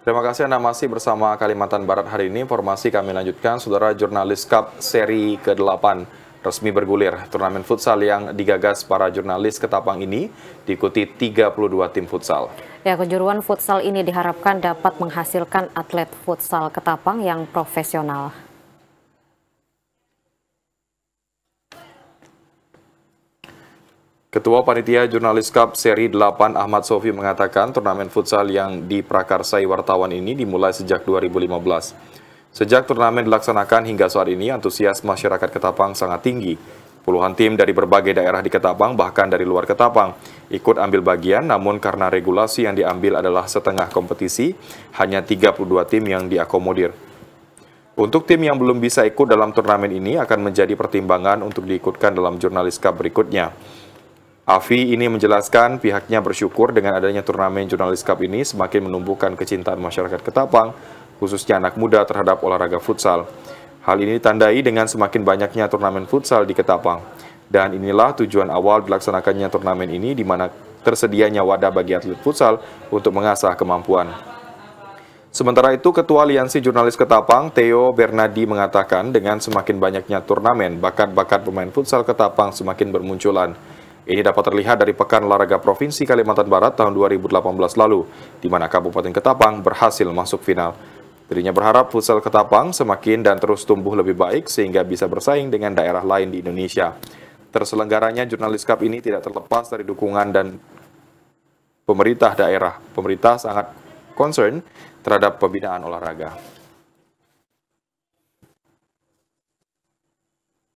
Terima kasih Anda masih bersama Kalimantan Barat hari ini. Informasi kami lanjutkan, Saudara Jurnalis Cup seri ke-8 resmi bergulir. Turnamen futsal yang digagas para jurnalis Ketapang ini diikuti 32 tim futsal. Ya, kejuruan futsal ini diharapkan dapat menghasilkan atlet futsal Ketapang yang profesional. Ketua Panitia Jurnalis Cup Seri 8 Ahmad Sofi mengatakan turnamen futsal yang diprakarsai wartawan ini dimulai sejak 2015. Sejak turnamen dilaksanakan hingga saat ini, antusias masyarakat Ketapang sangat tinggi. Puluhan tim dari berbagai daerah di Ketapang, bahkan dari luar Ketapang, ikut ambil bagian, namun karena regulasi yang diambil adalah setengah kompetisi, hanya 32 tim yang diakomodir. Untuk tim yang belum bisa ikut dalam turnamen ini akan menjadi pertimbangan untuk diikutkan dalam Jurnalis Cup berikutnya. Afi ini menjelaskan pihaknya bersyukur dengan adanya turnamen jurnalis cup ini semakin menumbuhkan kecintaan masyarakat Ketapang, khususnya anak muda terhadap olahraga futsal. Hal ini ditandai dengan semakin banyaknya turnamen futsal di Ketapang. Dan inilah tujuan awal dilaksanakannya turnamen ini di mana tersedianya wadah bagi atlet futsal untuk mengasah kemampuan. Sementara itu, Ketua Aliansi Jurnalis Ketapang, Theo Bernadi mengatakan dengan semakin banyaknya turnamen, bakat-bakat pemain futsal Ketapang semakin bermunculan. Ini dapat terlihat dari Pekan Olahraga Provinsi Kalimantan Barat tahun 2018 lalu, di mana Kabupaten Ketapang berhasil masuk final. Dirinya berharap futsal Ketapang semakin dan terus tumbuh lebih baik sehingga bisa bersaing dengan daerah lain di Indonesia. Terselenggaranya Jurnalis Cup ini tidak terlepas dari dukungan dan pemerintah daerah. Pemerintah sangat concern terhadap pembinaan olahraga.